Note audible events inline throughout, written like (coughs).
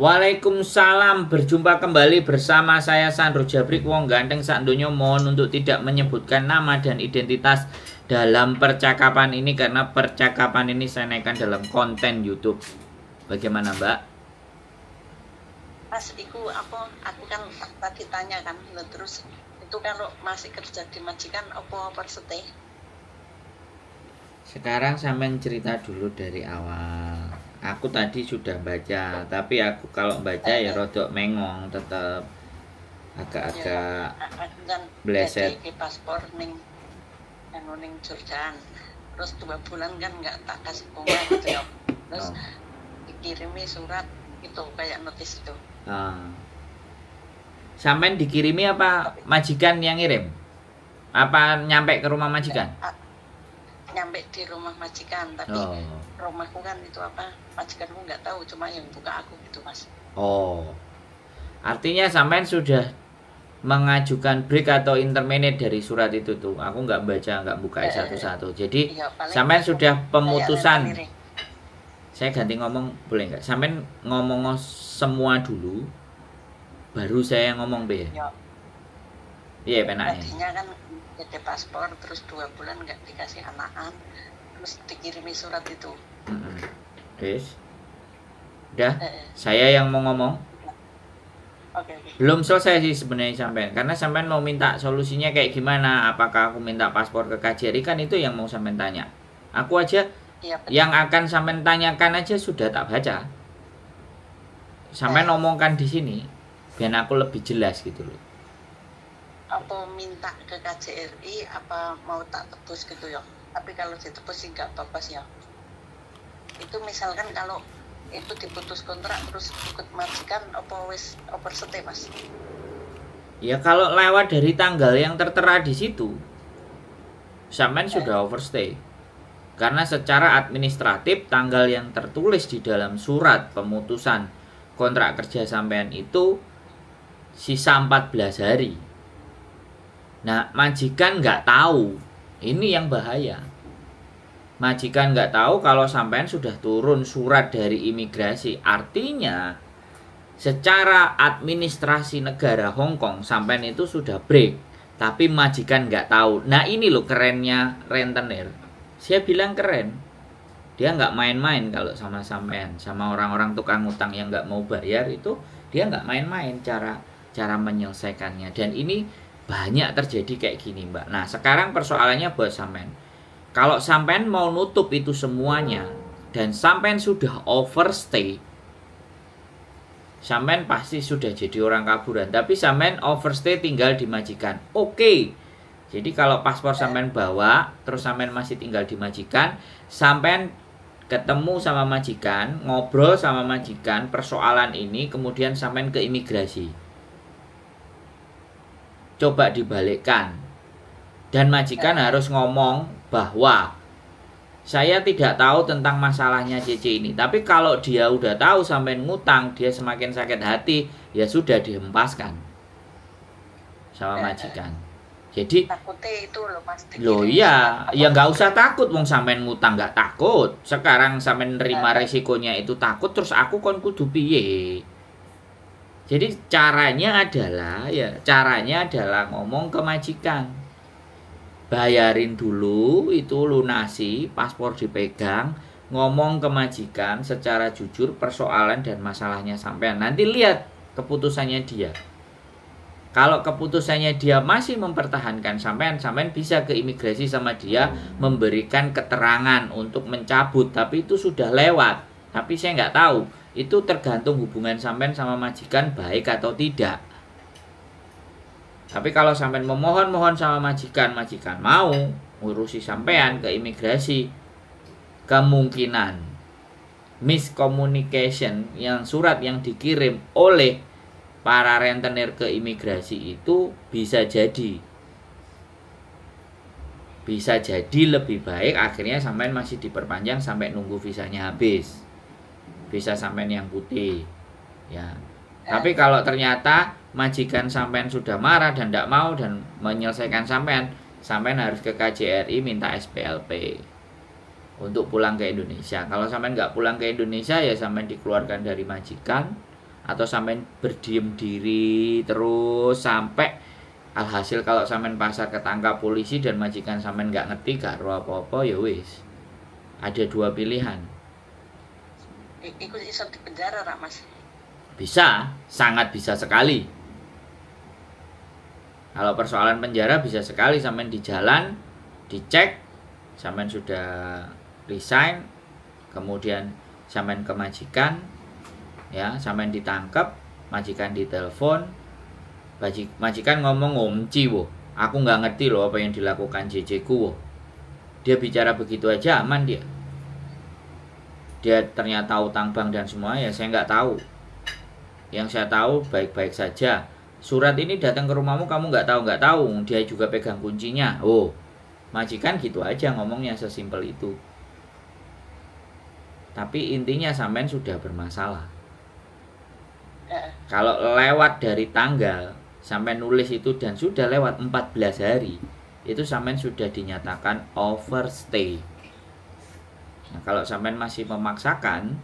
Waalaikumsalam Berjumpa kembali bersama saya Sandro Jabrik Wong Ganteng Sandonyo Mohon untuk tidak menyebutkan nama dan identitas Dalam percakapan ini Karena percakapan ini saya naikkan dalam konten Youtube Bagaimana mbak? Mas, iku apa, aku kan tadi tanya kan Terus itu kalau masih kerja di majikan Apa persetih? Sekarang saya cerita dulu dari awal aku tadi sudah baca tapi aku kalau baca ya rodok mengong tetap agak-agak ya, eh, eh, bleset di paspor ning ning terus dua bulan kan nggak tak kasih bunga gitu ya (coughs) terus oh. dikirimi surat itu kayak notis itu oh. Ah. sampai dikirimi apa majikan yang ngirim apa nyampe ke rumah majikan A eh, nyampe di rumah majikan tapi oh. rumahku kan itu apa majikanku nggak tahu cuma yang buka aku gitu mas oh artinya sampean sudah mengajukan break atau intermediate dari surat itu tuh aku nggak baca nggak buka satu eh, satu-satu jadi iya, sampean sudah pemutusan saya ganti ngomong boleh nggak sampean ngomong semua dulu baru saya ngomong be ya iya yeah, penak tadinya kan ada paspor terus dua bulan nggak dikasih anakan terus dikirimi surat itu mm -hmm. Udah, eh, eh, saya yang mau ngomong. Okay, okay. Belum selesai sih sebenarnya sampean karena sampean mau minta solusinya kayak gimana? Apakah aku minta paspor ke KJRI kan itu yang mau sampean tanya. Aku aja ya, yang akan sampean tanyakan aja sudah tak baca. Sampean eh. omongkan di sini biar aku lebih jelas gitu loh apa minta ke KJRI apa mau tak tebus gitu ya tapi kalau ditebus sih nggak apa-apa sih ya itu misalkan kalau itu diputus kontrak terus ikut majikan apa wis overstay mas ya kalau lewat dari tanggal yang tertera di situ sampean ya. sudah overstay karena secara administratif tanggal yang tertulis di dalam surat pemutusan kontrak kerja sampean itu sisa 14 hari Nah, majikan nggak tahu. Ini yang bahaya. Majikan nggak tahu kalau sampean sudah turun surat dari imigrasi. Artinya, secara administrasi negara Hong Kong sampean itu sudah break. Tapi majikan nggak tahu. Nah, ini loh kerennya rentenir. Saya bilang keren. Dia nggak main-main kalau sama sampean, sama orang-orang tukang utang yang nggak mau bayar itu, dia nggak main-main cara cara menyelesaikannya. Dan ini banyak terjadi kayak gini mbak nah sekarang persoalannya buat sampean kalau sampean mau nutup itu semuanya dan sampean sudah overstay sampean pasti sudah jadi orang kaburan tapi sampean overstay tinggal di majikan oke okay. Jadi kalau paspor sampean bawa, terus sampean masih tinggal di majikan, sampean ketemu sama majikan, ngobrol sama majikan persoalan ini, kemudian sampean ke imigrasi coba dibalikkan. Dan majikan iya. harus ngomong bahwa saya tidak tahu tentang masalahnya CC ini. Tapi kalau dia udah tahu sampai ngutang, dia semakin sakit hati, ya sudah dihempaskan sama iya. majikan. Jadi takutnya itu loh iya, ya nggak usah takut wong sampean ngutang nggak takut. Sekarang sampean nerima iya. resikonya itu takut terus aku kan kudu piye? Jadi caranya adalah ya caranya adalah ngomong ke majikan. Bayarin dulu itu lunasi, paspor dipegang, ngomong ke majikan secara jujur persoalan dan masalahnya sampean. Nanti lihat keputusannya dia. Kalau keputusannya dia masih mempertahankan sampean, sampean bisa ke imigrasi sama dia memberikan keterangan untuk mencabut, tapi itu sudah lewat. Tapi saya nggak tahu itu tergantung hubungan sampean sama majikan baik atau tidak. Tapi kalau sampean memohon-mohon sama majikan, majikan mau ngurusi sampean ke imigrasi, kemungkinan miscommunication yang surat yang dikirim oleh para rentenir ke imigrasi itu bisa jadi bisa jadi lebih baik akhirnya sampean masih diperpanjang sampai nunggu visanya habis bisa sampean yang putih ya eh. tapi kalau ternyata majikan sampean sudah marah dan tidak mau dan menyelesaikan sampean sampean harus ke KJRI minta SPLP untuk pulang ke Indonesia kalau sampean nggak pulang ke Indonesia ya sampean dikeluarkan dari majikan atau sampean berdiam diri terus sampai alhasil kalau sampean pasar ketangkap polisi dan majikan sampean nggak ngerti gak apa apa ya wis ada dua pilihan ikut isap di penjara rak mas bisa sangat bisa sekali kalau persoalan penjara bisa sekali sampean di jalan dicek sampean sudah resign kemudian sampean ke majikan ya sampean ditangkap majikan ditelepon majikan ngomong ngomci oh, wo aku nggak ngerti loh apa yang dilakukan JJ ku wo dia bicara begitu aja aman dia dia ternyata utang bank dan semua ya saya nggak tahu yang saya tahu baik-baik saja surat ini datang ke rumahmu kamu nggak tahu nggak tahu dia juga pegang kuncinya oh majikan gitu aja ngomongnya sesimpel itu tapi intinya sampean sudah bermasalah kalau lewat dari tanggal sampai nulis itu dan sudah lewat 14 hari itu sampean sudah dinyatakan overstay Nah, kalau sampean masih memaksakan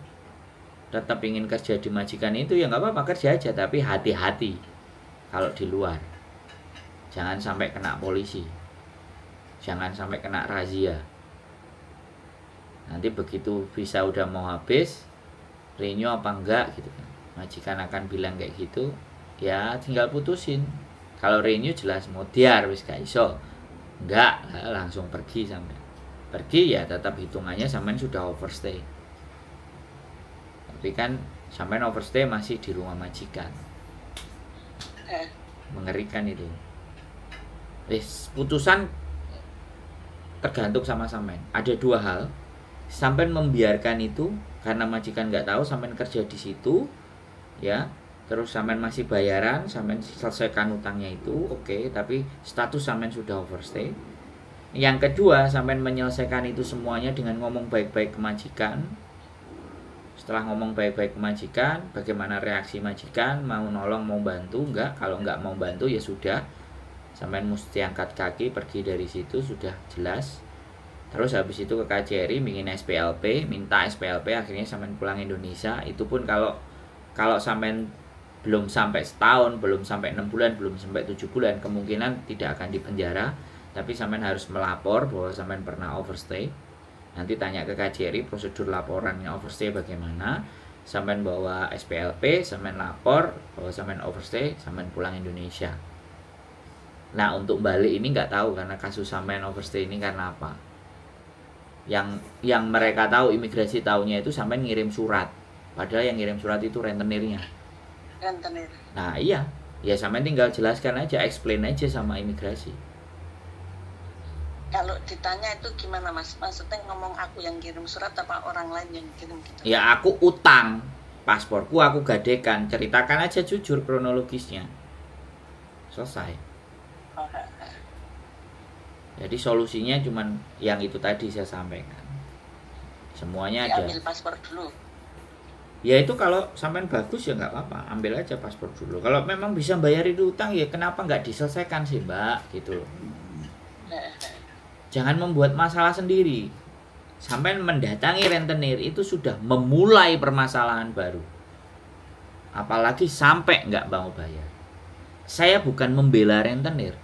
tetap ingin kerja di majikan itu ya nggak apa-apa kerja aja tapi hati-hati kalau di luar jangan sampai kena polisi jangan sampai kena razia nanti begitu visa udah mau habis renew apa enggak gitu kan. majikan akan bilang kayak gitu ya tinggal putusin kalau renew jelas mau tiar wis gak iso enggak langsung pergi sampai pergi ya tetap hitungannya sampean sudah overstay tapi kan sampean overstay masih di rumah majikan eh. mengerikan itu eh, putusan tergantung sama sampean ada dua hal sampean membiarkan itu karena majikan nggak tahu sampean kerja di situ ya terus sampean masih bayaran sampean selesaikan utangnya itu oke okay, tapi status sampean sudah overstay yang kedua sampai menyelesaikan itu semuanya dengan ngomong baik-baik ke majikan setelah ngomong baik-baik ke majikan bagaimana reaksi majikan mau nolong mau bantu enggak kalau enggak mau bantu ya sudah sampai mesti angkat kaki pergi dari situ sudah jelas terus habis itu ke KJRI, bikin SPLP minta SPLP akhirnya sampai pulang Indonesia itu pun kalau kalau sampai belum sampai setahun belum sampai enam bulan belum sampai tujuh bulan kemungkinan tidak akan dipenjara tapi sampean harus melapor bahwa sampean pernah overstay nanti tanya ke KJRI prosedur laporannya overstay bagaimana sampean bawa SPLP sampean lapor bahwa sampean overstay sampean pulang Indonesia nah untuk balik ini nggak tahu karena kasus sampean overstay ini karena apa yang yang mereka tahu imigrasi tahunya itu sampean ngirim surat padahal yang ngirim surat itu rentenirnya rentenir nah iya ya sampean tinggal jelaskan aja explain aja sama imigrasi kalau ditanya itu gimana mas maksudnya ngomong aku yang kirim surat apa orang lain yang kirim gitu ya aku utang pasporku aku gadekan ceritakan aja jujur kronologisnya selesai oh, jadi solusinya cuman yang itu tadi saya sampaikan semuanya Diambil ada ambil paspor dulu ya itu kalau sampean bagus ya nggak apa-apa ambil aja paspor dulu kalau memang bisa bayar itu utang ya kenapa nggak diselesaikan sih mbak gitu loh Jangan membuat masalah sendiri. Sampai mendatangi rentenir itu sudah memulai permasalahan baru. Apalagi sampai nggak mau bayar. Saya bukan membela rentenir.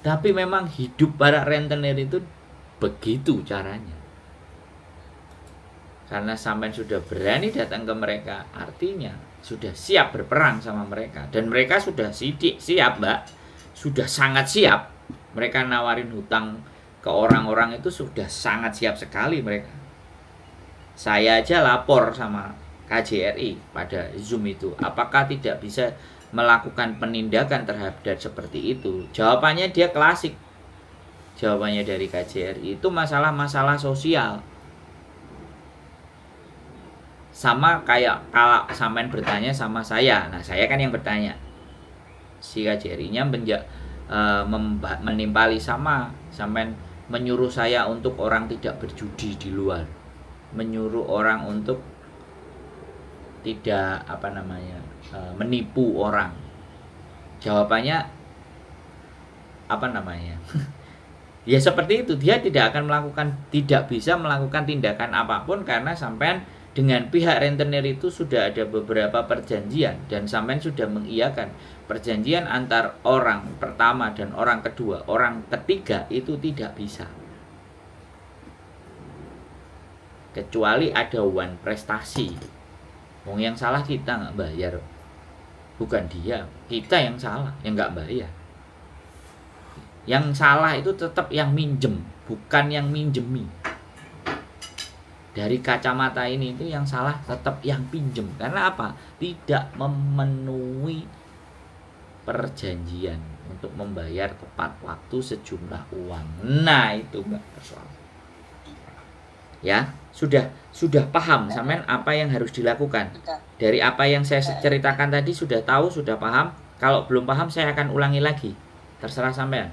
Tapi memang hidup para rentenir itu begitu caranya. Karena sampean sudah berani datang ke mereka, artinya sudah siap berperang sama mereka dan mereka sudah sidik siap, Mbak. Sudah sangat siap mereka nawarin hutang ke orang-orang itu sudah sangat siap sekali mereka. Saya aja lapor sama KJRI pada Zoom itu, apakah tidak bisa melakukan penindakan terhadap seperti itu? Jawabannya dia klasik. Jawabannya dari KJRI itu masalah-masalah sosial. Sama kayak kalau sampean bertanya sama saya. Nah, saya kan yang bertanya. Si KJRI-nya menjawab uh, menimpali sama sampai menyuruh saya untuk orang tidak berjudi di luar menyuruh orang untuk tidak apa namanya uh, menipu orang jawabannya apa namanya (laughs) ya seperti itu dia tidak akan melakukan tidak bisa melakukan tindakan apapun karena sampai dengan pihak rentenir itu sudah ada beberapa perjanjian dan sampean sudah mengiyakan perjanjian antar orang pertama dan orang kedua, orang ketiga itu tidak bisa. Kecuali ada one prestasi. Wong yang salah kita nggak bayar. Bukan dia, kita yang salah, yang nggak bayar. Yang salah itu tetap yang minjem, bukan yang minjemi dari kacamata ini itu yang salah tetap yang pinjem karena apa tidak memenuhi perjanjian untuk membayar tepat waktu sejumlah uang nah itu mbak persoalan ya sudah sudah paham sampean apa yang harus dilakukan dari apa yang saya ceritakan tadi sudah tahu sudah paham kalau belum paham saya akan ulangi lagi terserah sampean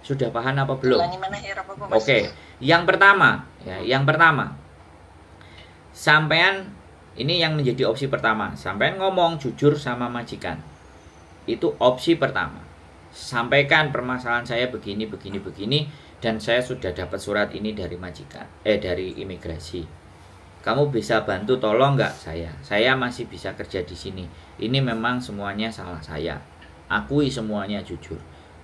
sudah paham apa belum? Ya, Oke. Okay. Yang pertama, ya, yang pertama. Sampean ini yang menjadi opsi pertama. Sampean ngomong jujur sama majikan. Itu opsi pertama. Sampaikan permasalahan saya begini begini begini dan saya sudah dapat surat ini dari majikan eh dari imigrasi. Kamu bisa bantu tolong nggak saya? Saya masih bisa kerja di sini. Ini memang semuanya salah saya. Akui semuanya jujur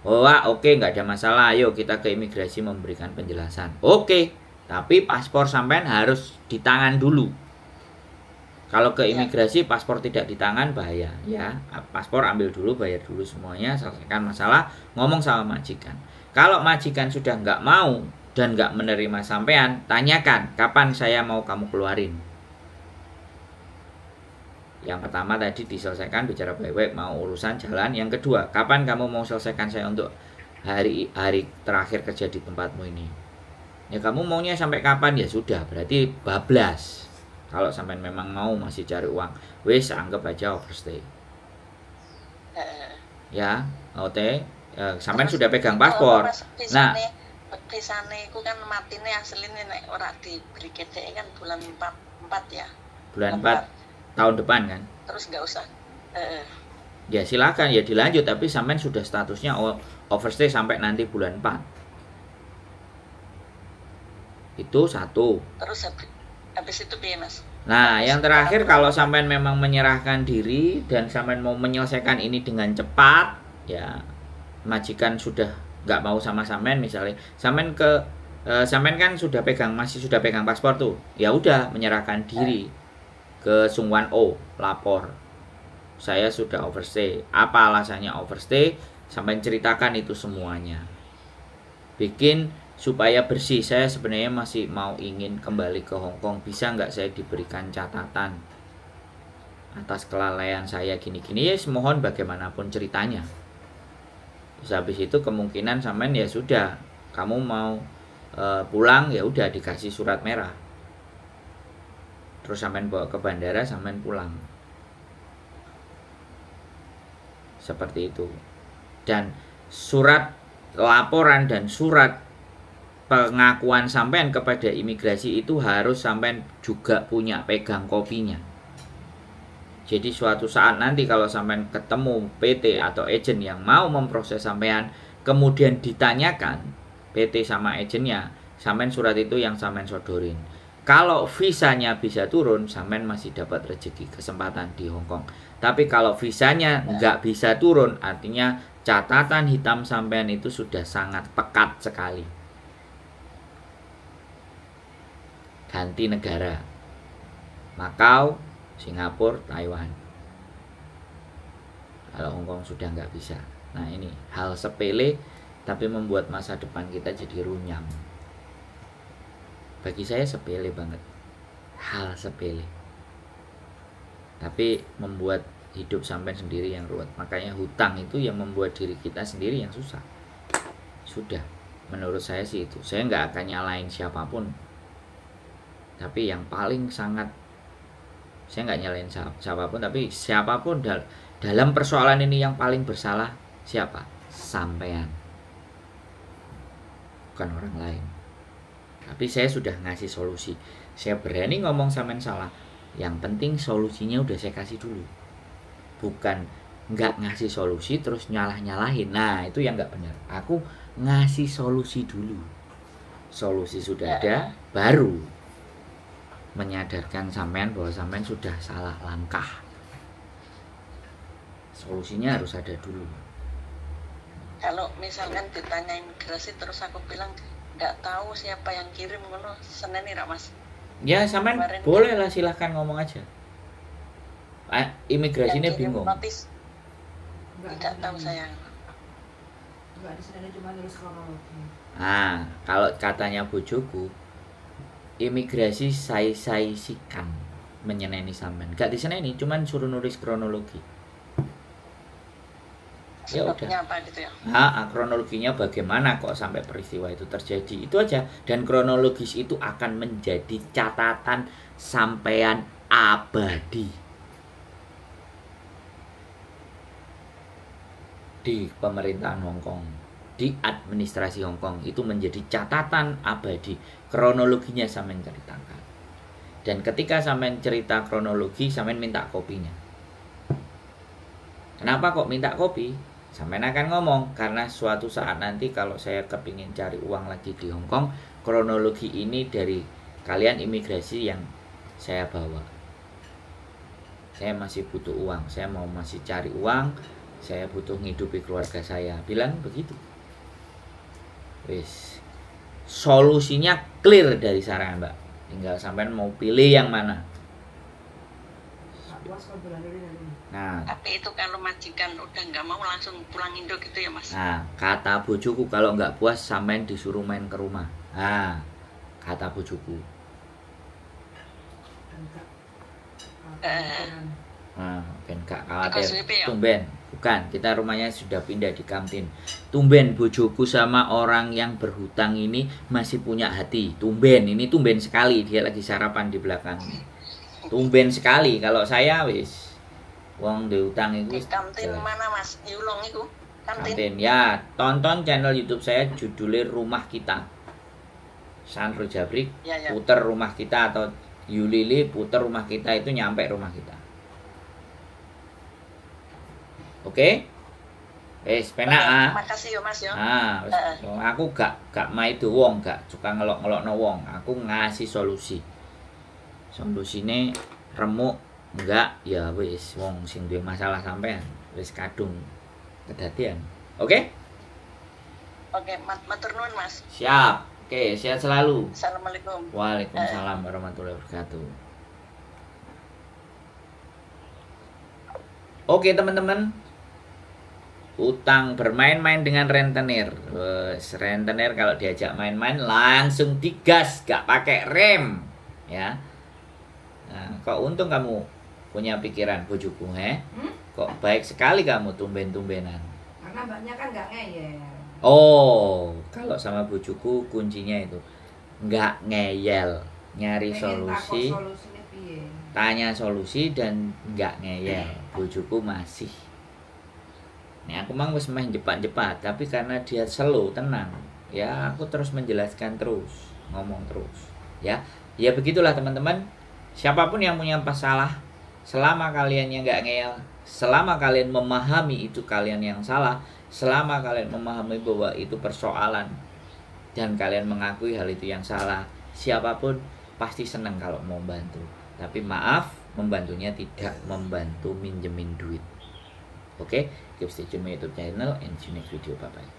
Oh, ah, oke, okay, nggak ada masalah. Ayo kita ke imigrasi memberikan penjelasan. Oke, okay, tapi paspor sampean harus di tangan dulu. Kalau ke iya. imigrasi paspor tidak di tangan bahaya ya. Ah, paspor ambil dulu, bayar dulu semuanya, selesaikan masalah, ngomong sama majikan. Kalau majikan sudah nggak mau dan nggak menerima sampean, tanyakan kapan saya mau kamu keluarin yang pertama tadi diselesaikan bicara baik-baik mau urusan jalan yang kedua kapan kamu mau selesaikan saya untuk hari hari terakhir kerja di tempatmu ini ya kamu maunya sampai kapan ya sudah berarti bablas kalau sampai memang mau masih cari uang wes anggap aja overstay ya oke ya, sampai sudah pegang paspor nah pisane aku kan matine asline nek ora diberi kan bulan 4 4 ya bulan 4 tahun depan kan terus nggak usah uh, ya silakan ya dilanjut tapi sampean sudah statusnya overstay sampai nanti bulan 4 itu satu terus habis, habis itu biaya mas nah habis yang terakhir itu. kalau sampean memang menyerahkan diri dan sampean mau menyelesaikan ini dengan cepat ya majikan sudah nggak mau sama sampean misalnya sampean ke uh, sampean kan sudah pegang masih sudah pegang paspor tuh ya udah menyerahkan diri eh ke Sungwan O lapor saya sudah overstay apa alasannya overstay sampai ceritakan itu semuanya bikin supaya bersih saya sebenarnya masih mau ingin kembali ke Hong Kong bisa nggak saya diberikan catatan atas kelalaian saya gini-gini ya mohon bagaimanapun ceritanya terus habis itu kemungkinan sampean ya sudah kamu mau uh, pulang ya udah dikasih surat merah terus sampean bawa ke bandara sampean pulang seperti itu dan surat laporan dan surat pengakuan sampean kepada imigrasi itu harus sampean juga punya pegang kopinya jadi suatu saat nanti kalau sampean ketemu PT atau agent yang mau memproses sampean kemudian ditanyakan PT sama agentnya, sampean surat itu yang sampean sodorin kalau visanya bisa turun, Samen masih dapat rezeki kesempatan di Hong Kong. Tapi kalau visanya nah. nggak bisa turun, artinya catatan hitam sampean itu sudah sangat pekat sekali. Ganti negara. Makau, Singapura, Taiwan. Kalau Hong Kong sudah nggak bisa. Nah ini hal sepele tapi membuat masa depan kita jadi runyam bagi saya sepele banget hal sepele tapi membuat hidup sampai sendiri yang ruwet makanya hutang itu yang membuat diri kita sendiri yang susah sudah menurut saya sih itu saya nggak akan nyalain siapapun tapi yang paling sangat saya nggak nyalain siapapun tapi siapapun dal dalam persoalan ini yang paling bersalah siapa sampean bukan orang lain tapi saya sudah ngasih solusi. Saya berani ngomong sama yang salah. Yang penting solusinya udah saya kasih dulu. Bukan nggak ngasih solusi terus nyalah-nyalahin. Nah, itu yang nggak benar. Aku ngasih solusi dulu. Solusi sudah ada, ya. baru menyadarkan sampean bahwa sampean sudah salah langkah. Solusinya harus ada dulu. Kalau misalkan ditanyain gerasi terus aku bilang nggak tahu siapa yang kirim ngono senen nih mas ya samen boleh kan lah silahkan ngomong aja ah, ini bingung notis tidak tahu sayang cuma ah kalau katanya bojoku imigrasi saya saya sikan menyeneni sampean gak diseneni cuman suruh nulis kronologi ya udah. gitu ya? Ha, kronologinya bagaimana kok sampai peristiwa itu terjadi itu aja dan kronologis itu akan menjadi catatan sampean abadi di pemerintahan Hong Kong di administrasi Hong Kong itu menjadi catatan abadi kronologinya sampean ceritakan dan ketika sampean cerita kronologi sampean minta kopinya kenapa kok minta kopi Sampai akan ngomong karena suatu saat nanti kalau saya kepingin cari uang lagi di Hong Kong, kronologi ini dari kalian imigrasi yang saya bawa. Saya masih butuh uang, saya mau masih cari uang, saya butuh ngidupi keluarga saya. Bilang begitu. Wis. Solusinya clear dari saran Mbak. Tinggal sampean mau pilih yang mana Nah. Tapi itu kalau majikan udah nggak mau langsung pulang Indo gitu ya mas. Nah, kata bojoku kalau nggak puas samain disuruh main ke rumah. Nah, kata bojoku. Uh, nah, ben kak khawatir. Ya? Tumben, bukan kita rumahnya sudah pindah di Kamtin. Tumben bojoku sama orang yang berhutang ini masih punya hati. Tumben, ini tumben sekali dia lagi sarapan di belakang tumben sekali kalau saya wis uang di utang itu kantin mana mas yulong itu kantin. kantin ya tonton channel youtube saya judulnya rumah kita Sandro Jabrik ya, ya. puter rumah kita atau Yulili puter rumah kita itu nyampe rumah kita oke okay? Wis ah. Makasih yo ya, Mas yo. Ya. Ah, uh. aku gak gak itu wong, gak suka ngelok ngelok no wong. Aku ngasih solusi solusine remuk enggak ya wis wong sing duwe masalah sampean wis kadung kedadian oke okay? oke okay, mat matur nuwun mas siap oke okay, sehat selalu assalamualaikum waalaikumsalam eh. warahmatullahi wabarakatuh Oke teman-teman, utang bermain-main dengan rentenir. Wess, rentenir kalau diajak main-main langsung digas, gak pakai rem, ya. Nah, kok untung kamu punya pikiran bujuku he? Hmm? Kok baik sekali kamu tumben-tumbenan. Karena mbaknya kan nggak ngeyel. Oh, kalau sama bujuku kuncinya itu nggak ngeyel, nyari Pengen solusi. Tanya solusi dan nggak ngeyel. Eh, bujuku masih. Nah, aku mang wis main cepat jepat tapi karena dia slow, tenang. Ya, aku terus menjelaskan terus, ngomong terus. Ya, ya begitulah teman-teman Siapapun yang punya masalah, selama kalian yang nggak ngeyel, selama kalian memahami itu kalian yang salah, selama kalian memahami bahwa itu persoalan dan kalian mengakui hal itu yang salah, siapapun pasti senang kalau mau bantu. Tapi maaf, membantunya tidak membantu minjemin duit. Oke, okay? keep stay tune my YouTube channel and see you next video. Bye bye.